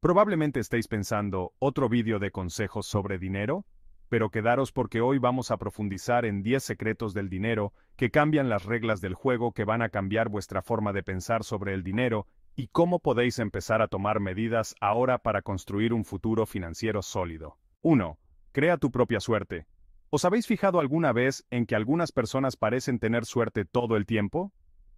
Probablemente estéis pensando, ¿otro vídeo de consejos sobre dinero? Pero quedaros porque hoy vamos a profundizar en 10 secretos del dinero que cambian las reglas del juego que van a cambiar vuestra forma de pensar sobre el dinero y cómo podéis empezar a tomar medidas ahora para construir un futuro financiero sólido. 1. Crea tu propia suerte. ¿Os habéis fijado alguna vez en que algunas personas parecen tener suerte todo el tiempo?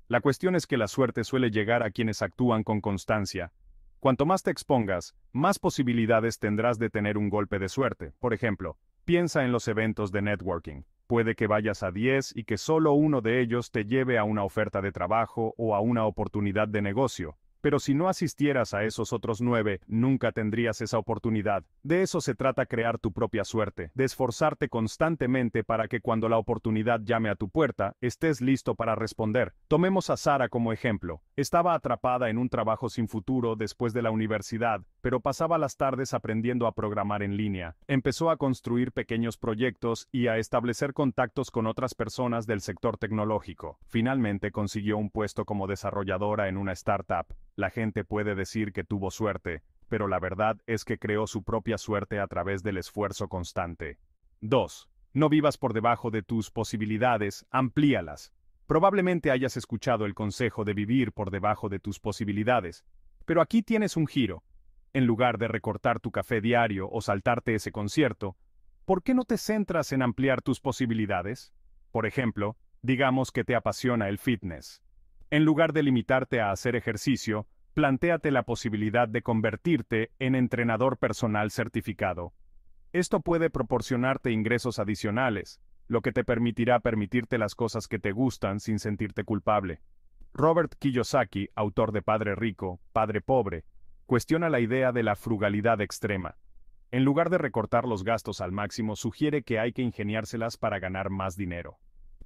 La cuestión es que la suerte suele llegar a quienes actúan con constancia, Cuanto más te expongas, más posibilidades tendrás de tener un golpe de suerte. Por ejemplo, piensa en los eventos de networking. Puede que vayas a 10 y que solo uno de ellos te lleve a una oferta de trabajo o a una oportunidad de negocio. Pero si no asistieras a esos otros nueve, nunca tendrías esa oportunidad. De eso se trata crear tu propia suerte, de esforzarte constantemente para que cuando la oportunidad llame a tu puerta, estés listo para responder. Tomemos a Sara como ejemplo. Estaba atrapada en un trabajo sin futuro después de la universidad, pero pasaba las tardes aprendiendo a programar en línea. Empezó a construir pequeños proyectos y a establecer contactos con otras personas del sector tecnológico. Finalmente consiguió un puesto como desarrolladora en una startup. La gente puede decir que tuvo suerte, pero la verdad es que creó su propia suerte a través del esfuerzo constante. 2. No vivas por debajo de tus posibilidades, amplíalas. Probablemente hayas escuchado el consejo de vivir por debajo de tus posibilidades, pero aquí tienes un giro. En lugar de recortar tu café diario o saltarte ese concierto, ¿por qué no te centras en ampliar tus posibilidades? Por ejemplo, digamos que te apasiona el fitness. En lugar de limitarte a hacer ejercicio, plantéate la posibilidad de convertirte en entrenador personal certificado. Esto puede proporcionarte ingresos adicionales, lo que te permitirá permitirte las cosas que te gustan sin sentirte culpable. Robert Kiyosaki, autor de Padre Rico, Padre Pobre, cuestiona la idea de la frugalidad extrema. En lugar de recortar los gastos al máximo, sugiere que hay que ingeniárselas para ganar más dinero.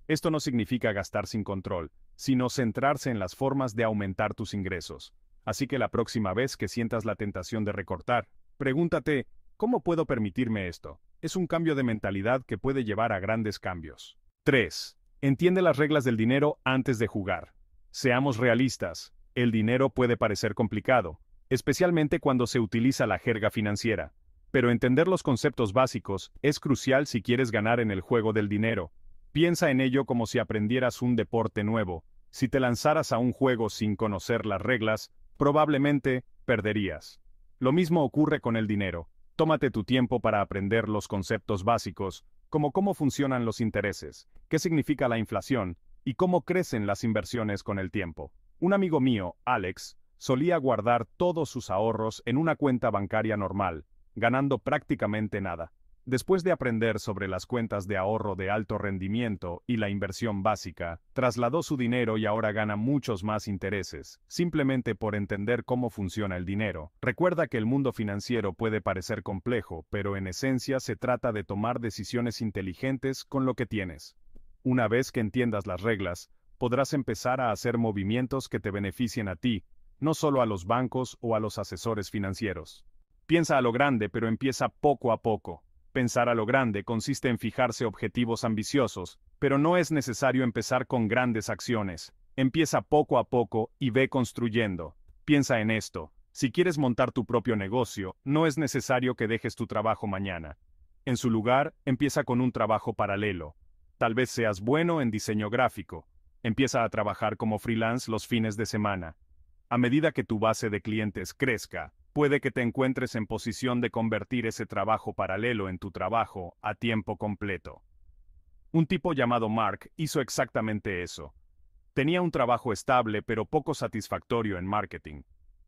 Esto no significa gastar sin control, sino centrarse en las formas de aumentar tus ingresos. Así que la próxima vez que sientas la tentación de recortar, pregúntate, ¿cómo puedo permitirme esto? Es un cambio de mentalidad que puede llevar a grandes cambios. 3. Entiende las reglas del dinero antes de jugar. Seamos realistas, el dinero puede parecer complicado, especialmente cuando se utiliza la jerga financiera. Pero entender los conceptos básicos es crucial si quieres ganar en el juego del dinero, Piensa en ello como si aprendieras un deporte nuevo. Si te lanzaras a un juego sin conocer las reglas, probablemente perderías. Lo mismo ocurre con el dinero. Tómate tu tiempo para aprender los conceptos básicos, como cómo funcionan los intereses, qué significa la inflación y cómo crecen las inversiones con el tiempo. Un amigo mío, Alex, solía guardar todos sus ahorros en una cuenta bancaria normal, ganando prácticamente nada. Después de aprender sobre las cuentas de ahorro de alto rendimiento y la inversión básica, trasladó su dinero y ahora gana muchos más intereses, simplemente por entender cómo funciona el dinero. Recuerda que el mundo financiero puede parecer complejo, pero en esencia se trata de tomar decisiones inteligentes con lo que tienes. Una vez que entiendas las reglas, podrás empezar a hacer movimientos que te beneficien a ti, no solo a los bancos o a los asesores financieros. Piensa a lo grande, pero empieza poco a poco. Pensar a lo grande consiste en fijarse objetivos ambiciosos, pero no es necesario empezar con grandes acciones. Empieza poco a poco y ve construyendo. Piensa en esto. Si quieres montar tu propio negocio, no es necesario que dejes tu trabajo mañana. En su lugar, empieza con un trabajo paralelo. Tal vez seas bueno en diseño gráfico. Empieza a trabajar como freelance los fines de semana. A medida que tu base de clientes crezca, puede que te encuentres en posición de convertir ese trabajo paralelo en tu trabajo a tiempo completo. Un tipo llamado Mark hizo exactamente eso. Tenía un trabajo estable pero poco satisfactorio en marketing.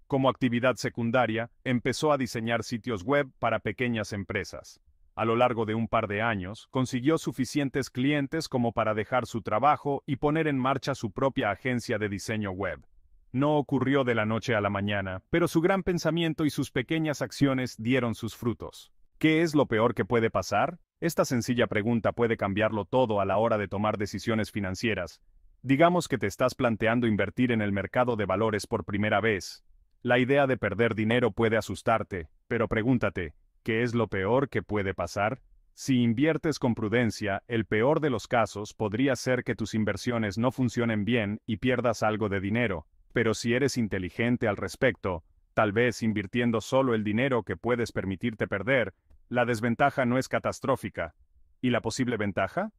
Como actividad secundaria, empezó a diseñar sitios web para pequeñas empresas. A lo largo de un par de años, consiguió suficientes clientes como para dejar su trabajo y poner en marcha su propia agencia de diseño web. No ocurrió de la noche a la mañana, pero su gran pensamiento y sus pequeñas acciones dieron sus frutos. ¿Qué es lo peor que puede pasar? Esta sencilla pregunta puede cambiarlo todo a la hora de tomar decisiones financieras. Digamos que te estás planteando invertir en el mercado de valores por primera vez. La idea de perder dinero puede asustarte, pero pregúntate, ¿qué es lo peor que puede pasar? Si inviertes con prudencia, el peor de los casos podría ser que tus inversiones no funcionen bien y pierdas algo de dinero, pero si eres inteligente al respecto, tal vez invirtiendo solo el dinero que puedes permitirte perder, la desventaja no es catastrófica. ¿Y la posible ventaja?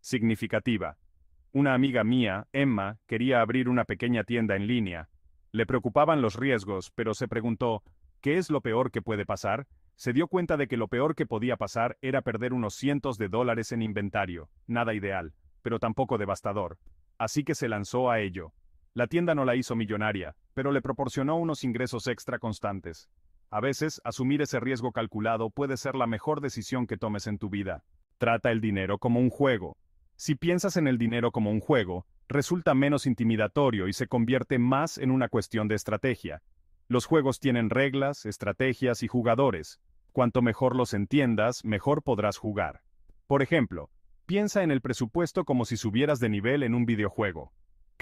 Significativa. Una amiga mía, Emma, quería abrir una pequeña tienda en línea. Le preocupaban los riesgos, pero se preguntó, ¿qué es lo peor que puede pasar? Se dio cuenta de que lo peor que podía pasar era perder unos cientos de dólares en inventario, nada ideal, pero tampoco devastador. Así que se lanzó a ello. La tienda no la hizo millonaria, pero le proporcionó unos ingresos extra constantes. A veces, asumir ese riesgo calculado puede ser la mejor decisión que tomes en tu vida. Trata el dinero como un juego. Si piensas en el dinero como un juego, resulta menos intimidatorio y se convierte más en una cuestión de estrategia. Los juegos tienen reglas, estrategias y jugadores. Cuanto mejor los entiendas, mejor podrás jugar. Por ejemplo, piensa en el presupuesto como si subieras de nivel en un videojuego.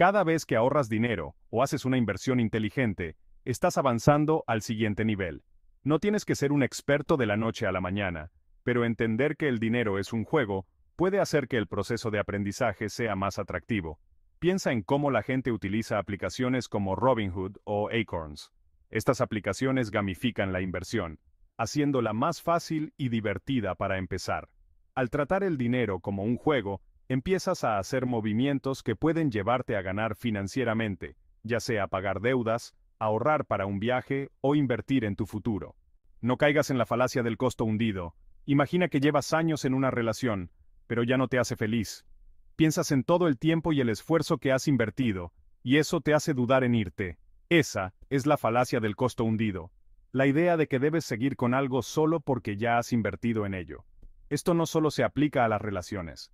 Cada vez que ahorras dinero o haces una inversión inteligente, estás avanzando al siguiente nivel. No tienes que ser un experto de la noche a la mañana, pero entender que el dinero es un juego puede hacer que el proceso de aprendizaje sea más atractivo. Piensa en cómo la gente utiliza aplicaciones como Robinhood o Acorns. Estas aplicaciones gamifican la inversión, haciéndola más fácil y divertida para empezar. Al tratar el dinero como un juego, empiezas a hacer movimientos que pueden llevarte a ganar financieramente, ya sea pagar deudas, ahorrar para un viaje o invertir en tu futuro. No caigas en la falacia del costo hundido. Imagina que llevas años en una relación, pero ya no te hace feliz. Piensas en todo el tiempo y el esfuerzo que has invertido, y eso te hace dudar en irte. Esa es la falacia del costo hundido. La idea de que debes seguir con algo solo porque ya has invertido en ello. Esto no solo se aplica a las relaciones,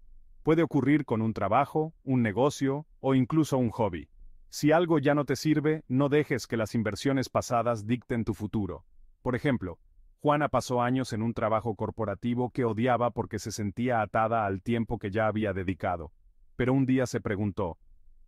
Puede ocurrir con un trabajo, un negocio o incluso un hobby. Si algo ya no te sirve, no dejes que las inversiones pasadas dicten tu futuro. Por ejemplo, Juana pasó años en un trabajo corporativo que odiaba porque se sentía atada al tiempo que ya había dedicado. Pero un día se preguntó,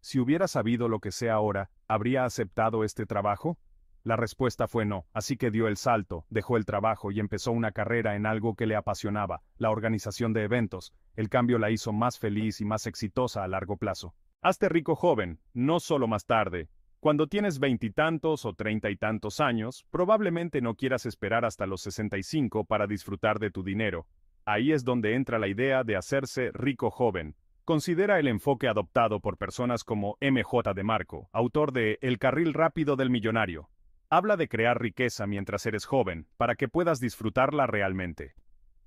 si hubiera sabido lo que sé ahora, ¿habría aceptado este trabajo? La respuesta fue no, así que dio el salto, dejó el trabajo y empezó una carrera en algo que le apasionaba, la organización de eventos. El cambio la hizo más feliz y más exitosa a largo plazo. Hazte rico joven, no solo más tarde. Cuando tienes veintitantos o treinta y tantos años, probablemente no quieras esperar hasta los 65 para disfrutar de tu dinero. Ahí es donde entra la idea de hacerse rico joven. Considera el enfoque adoptado por personas como MJ de Marco, autor de El carril rápido del millonario habla de crear riqueza mientras eres joven para que puedas disfrutarla realmente.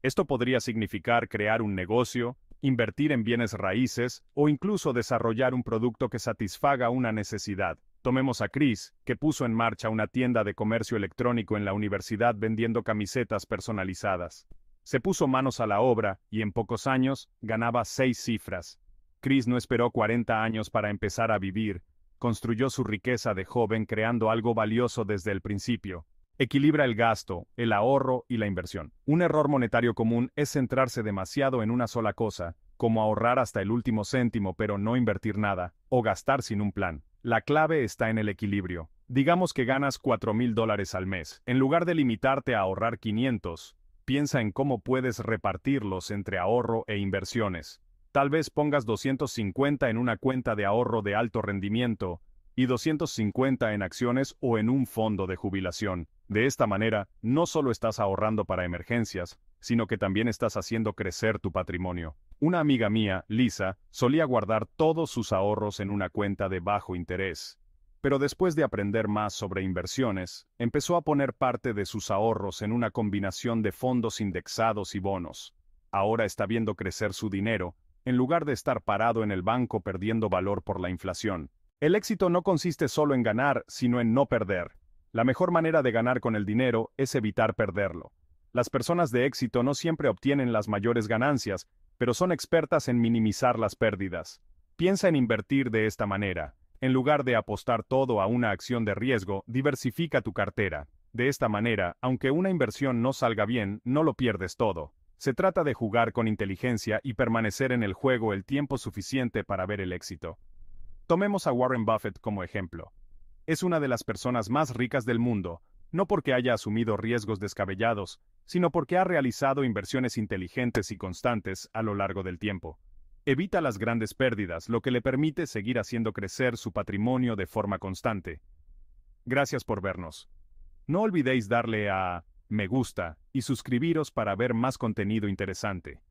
Esto podría significar crear un negocio, invertir en bienes raíces o incluso desarrollar un producto que satisfaga una necesidad. Tomemos a Chris, que puso en marcha una tienda de comercio electrónico en la universidad vendiendo camisetas personalizadas. Se puso manos a la obra y en pocos años ganaba seis cifras. Chris no esperó 40 años para empezar a vivir, construyó su riqueza de joven creando algo valioso desde el principio. Equilibra el gasto, el ahorro y la inversión. Un error monetario común es centrarse demasiado en una sola cosa, como ahorrar hasta el último céntimo pero no invertir nada, o gastar sin un plan. La clave está en el equilibrio. Digamos que ganas 4 mil dólares al mes. En lugar de limitarte a ahorrar 500, piensa en cómo puedes repartirlos entre ahorro e inversiones. Tal vez pongas 250 en una cuenta de ahorro de alto rendimiento y 250 en acciones o en un fondo de jubilación. De esta manera, no solo estás ahorrando para emergencias, sino que también estás haciendo crecer tu patrimonio. Una amiga mía, Lisa, solía guardar todos sus ahorros en una cuenta de bajo interés. Pero después de aprender más sobre inversiones, empezó a poner parte de sus ahorros en una combinación de fondos indexados y bonos. Ahora está viendo crecer su dinero, en lugar de estar parado en el banco perdiendo valor por la inflación. El éxito no consiste solo en ganar, sino en no perder. La mejor manera de ganar con el dinero es evitar perderlo. Las personas de éxito no siempre obtienen las mayores ganancias, pero son expertas en minimizar las pérdidas. Piensa en invertir de esta manera. En lugar de apostar todo a una acción de riesgo, diversifica tu cartera. De esta manera, aunque una inversión no salga bien, no lo pierdes todo. Se trata de jugar con inteligencia y permanecer en el juego el tiempo suficiente para ver el éxito. Tomemos a Warren Buffett como ejemplo. Es una de las personas más ricas del mundo, no porque haya asumido riesgos descabellados, sino porque ha realizado inversiones inteligentes y constantes a lo largo del tiempo. Evita las grandes pérdidas, lo que le permite seguir haciendo crecer su patrimonio de forma constante. Gracias por vernos. No olvidéis darle a me gusta y suscribiros para ver más contenido interesante.